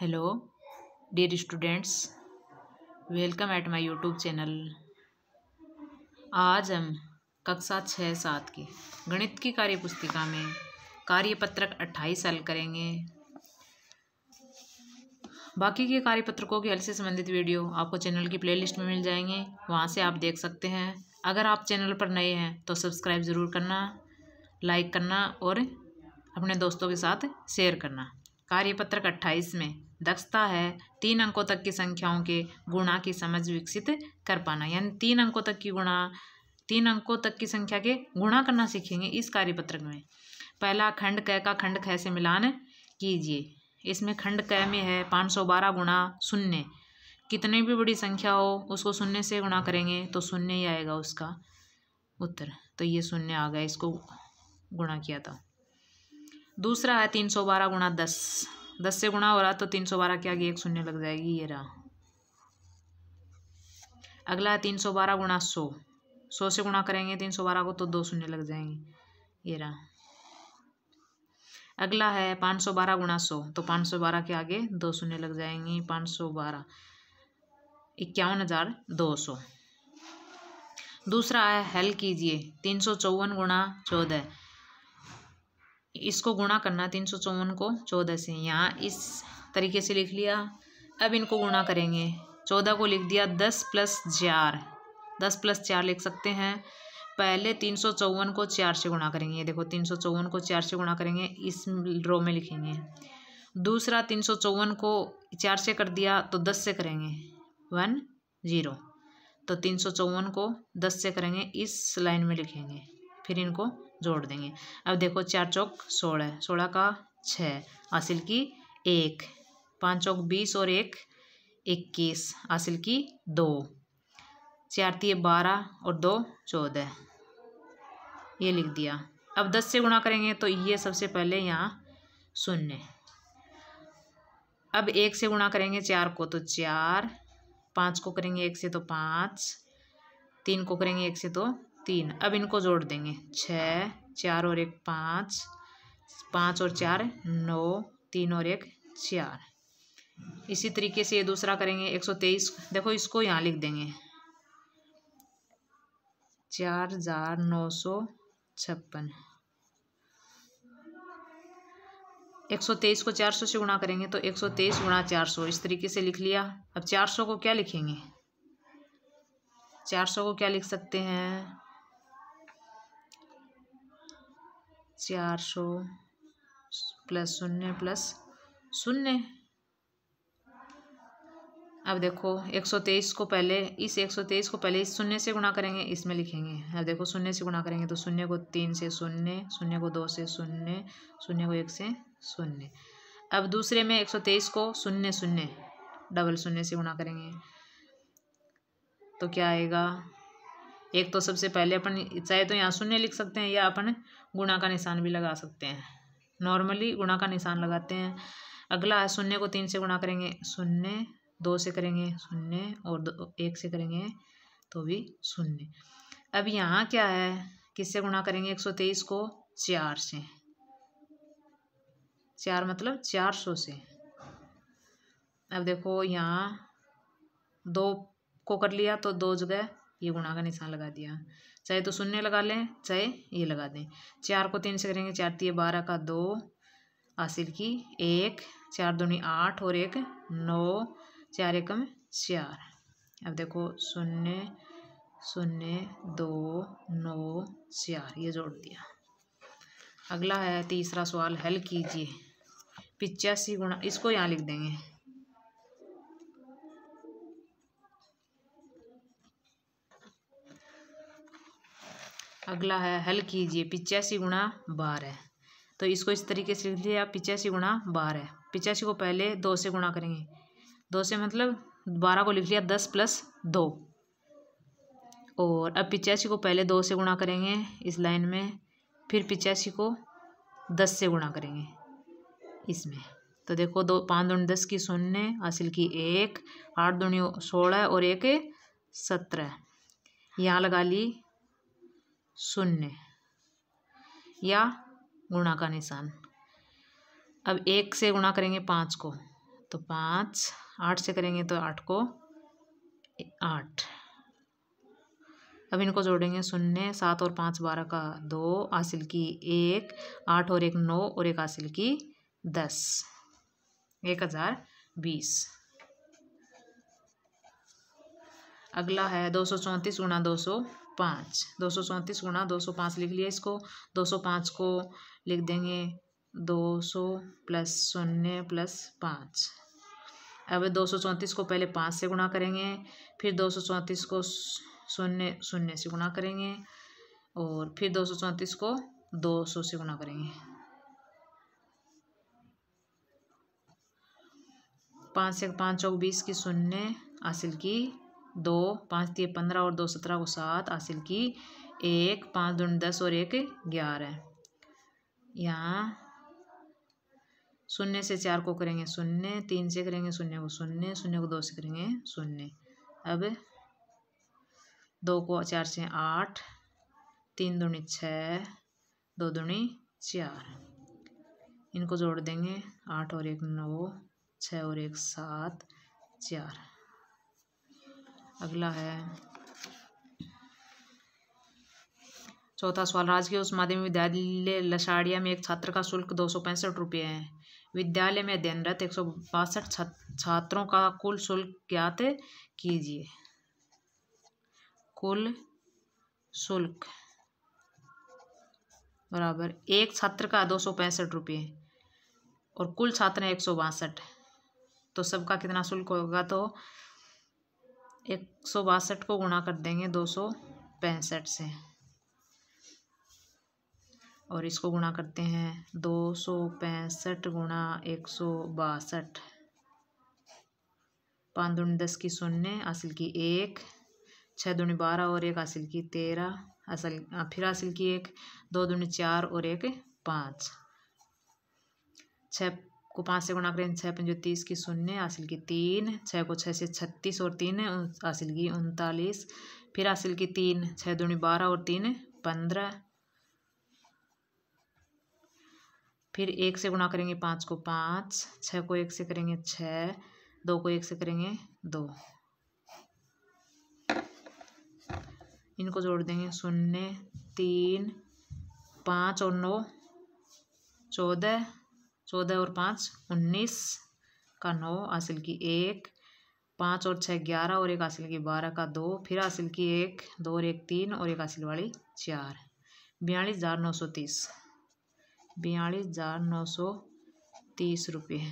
hello dear students welcome at my YouTube channel आज हम कक्षा छः सात की गणित की कार्य पुस्तिका में कार्यपत्रक अट्ठाईस हल करेंगे बाकी के कार्यपत्रकों के हल से संबंधित वीडियो आपको चैनल की प्लेलिस्ट में मिल जाएंगे वहाँ से आप देख सकते हैं अगर आप चैनल पर नए हैं तो सब्सक्राइब ज़रूर करना लाइक करना और अपने दोस्तों के साथ शेयर करना कार्यपत्रक अट्ठाईस में दक्षता है तीन अंकों तक की संख्याओं के गुणा की समझ विकसित कर पाना यानी तीन अंकों तक की गुणा तीन अंकों तक की संख्या के गुणा करना सीखेंगे इस कार्यपत्रक में पहला खंड क का खंड ख से मिलान कीजिए इसमें खंड क में है पाँच सौ बारह गुणा शून्य कितनी भी बड़ी संख्या हो उसको शून्य से गुणा करेंगे तो शून्य ही आएगा उसका उत्तर तो ये शून्य आ गया इसको गुणा किया था दूसरा है तीन सौ बारह गुणा दस दस से गुणा हो रहा तो तीन सौ बारह के आगे एक शून्य लग जाएगी ये रहा अगला है तीन सौ बारह गुणा सौ सौ से गुणा करेंगे तीन सौ बारह को तो दो शून्य लग जाएंगे ये रहा अगला है पाँच सौ बारह गुणा सौ तो पाँच सौ बारह के आगे दो शून्य लग जाएंगी पाँच सौ बारह इक्यावन हज़ार दो सौ दूसरा है हल कीजिए तीन सौ चौवन गुणा चौदह इसको गुणा करना तीन सौ चौवन को चौदह से यहाँ इस तरीके से लिख लिया अब इनको गुणा करेंगे चौदह को लिख दिया दस प्लस चार दस प्लस चार लिख सकते हैं पहले तीन सौ चौवन को चार से गुणा करेंगे ये देखो तीन सौ चौवन को चार से गुणा करेंगे इस रो में लिखेंगे दूसरा तीन सौ चौवन को चार से कर दिया तो दस से करेंगे वन ज़ीरो तो तीन सौ चौवन को दस से करेंगे इस लाइन में लिखेंगे फिर इनको जोड़ देंगे अब देखो चार चौक सोलह सोलह का छः हासिल की एक पाँच चौक बीस और एक इक्कीस हासिल की दो चार तीय बारह और दो चौदह ये लिख दिया अब दस से गुणा करेंगे तो ये सबसे पहले यहाँ शून्य अब एक से गुणा करेंगे चार को तो चार पाँच को करेंगे एक से तो पाँच तीन को करेंगे एक से तो तीन अब इनको जोड़ देंगे छः चार और एक पाँच पाँच और चार नौ तीन और एक चार इसी तरीके से ये दूसरा करेंगे एक सौ तेईस देखो इसको यहाँ लिख देंगे चार हजार नौ सौ छप्पन एक सौ तेईस को चार सौ से गुणा करेंगे तो एक सौ तेईस गुणा चार सौ इस तरीके से लिख लिया अब चार सौ को क्या लिखेंगे चार सौ को क्या लिख सकते हैं चार सौ प्लस शून्य प्लस शून्य अब देखो एक सौ तेईस को पहले इस एक सौ तेईस को पहले इस शून्य से गुणा करेंगे इसमें लिखेंगे अब देखो शून्य से गुणा करेंगे तो शून्य को तीन से शून्य शून्य को दो से शून्य शून्य को एक से शून्य अब दूसरे में एक सौ तेईस को शून्य शून्य डबल शून्य से गुणा करेंगे तो क्या आएगा एक तो सबसे पहले अपन चाहे तो यहाँ शून्य लिख सकते हैं या अपन गुणा का निशान भी लगा सकते हैं नॉर्मली गुणा का निशान लगाते हैं अगला है शून्य को तीन से गुणा करेंगे शून्य दो से करेंगे शून्य और दो एक से करेंगे तो भी शून्य अब यहाँ क्या है किससे गुणा करेंगे एक सौ तेईस को चार से चार मतलब चार सौ से अब देखो यहाँ दो को कर लिया तो दो जगह ये गुणा का निशान लगा दिया चाहे तो शून्य लगा लें चाहे ये लगा दें चार को तीन से करेंगे चार तीन बारह का दो हासिल की एक चार दूनी आठ और एक नौ चार एकम चार अब देखो शून्य शून्य दो नौ चार ये जोड़ दिया अगला है तीसरा सवाल हल कीजिए पिचासी गुणा इसको यहाँ लिख देंगे अगला है हल कीजिए पिचासी गुणा बारह तो इसको इस तरीके से लिख आप पिचासी गुणा बारह पिचासी को पहले दो से गुणा करेंगे दो से मतलब बारह को लिख लिया दस प्लस दो और अब पिचासी को पहले दो से गुणा करेंगे इस लाइन में फिर पिचासी को दस से गुणा करेंगे इसमें तो देखो दो पाँच दुनी दस की शून्य हासिल की एक आठ दुनी सोलह और एक सत्रह यहाँ लगा ली शून्य या गुणा का निशान अब एक से गुणा करेंगे पाँच को तो पाँच आठ से करेंगे तो आठ को आठ अब इनको जोड़ेंगे शून्य सात और पाँच बारह का दो हासिल की एक आठ और एक नौ और एक हासिल की दस एक हज़ार बीस अगला है दो सौ चौंतीस गुणा दो सौ पाँच दो सौ चौंतीस गुणा दो सौ पाँच लिख लिया इसको दो सौ पाँच को लिख देंगे दो सौ प्लस शून्य प्लस पाँच अब दो सौ चौंतीस को पहले पाँच से गुणा करेंगे फिर दो सौ चौंतीस को शून्य शून्य से गुणा करेंगे और फिर दो सौ चौंतीस को दो सौ से गुणा करेंगे पाँच से पाँच चौक बीस की शून्य हासिल की दो पाँच तीन पंद्रह और दो सत्रह को सात हासिल की एक पाँच दून दस और एक ग्यारह यहाँ शून्य से चार को करेंगे शून्य तीन से करेंगे शून्य को शून्य शून्य को दो से करेंगे शून्य अब दो को चार से आठ तीन दूनी छः दो दूनी चार इनको जोड़ देंगे आठ और एक नौ छः और एक सात चार अगला है चौथा सवाल राजकीय उच्च माध्यमिक विद्यालय लसाड़िया में एक छात्र का शुल्क दो सौ पैंसठ रुपये है विद्यालय में अध्ययनरत एक सौ बासठ छात्रों का कुल शुल्क ज्ञात कीजिए कुल शुल्क बराबर एक छात्र का दो सौ पैंसठ रुपये और कुल छात्र हैं एक सौ बासठ तो सबका कितना शुल्क होगा तो एक सौ बासठ को गुणा कर देंगे दो सौ पैंसठ से और इसको गुणा करते हैं दो सौ पैंसठ गुणा एक सौ बासठ पाँच दूनी दस की शून्य असल की एक छः दूनी बारह और एक असल की तेरह असल हाँ, फिर असल की एक दो दुनी चार और एक पाँच छः को पाँच से गुणा करें छः पंजो तीस की शून्य हासिल की तीन छः को छः से छत्तीस और तीन हासिल की उनतालीस फिर हासिल की तीन छः दूनी बारह और तीन पंद्रह फिर एक से गुणा करेंगे पाँच को पाँच छः को एक से करेंगे छः दो को एक से करेंगे दो इनको जोड़ देंगे शून्य तीन पाँच और नौ चौदह चौदह और पाँच उन्नीस का नौ हासिल की एक पाँच और छः ग्यारह और एक हासिल की बारह का दो फिर हासिल की एक दो और एक तीन और एक हासिल वाली चार बयालीस हज़ार नौ सौ तीस बयालीस हज़ार नौ सौ तीस रुपये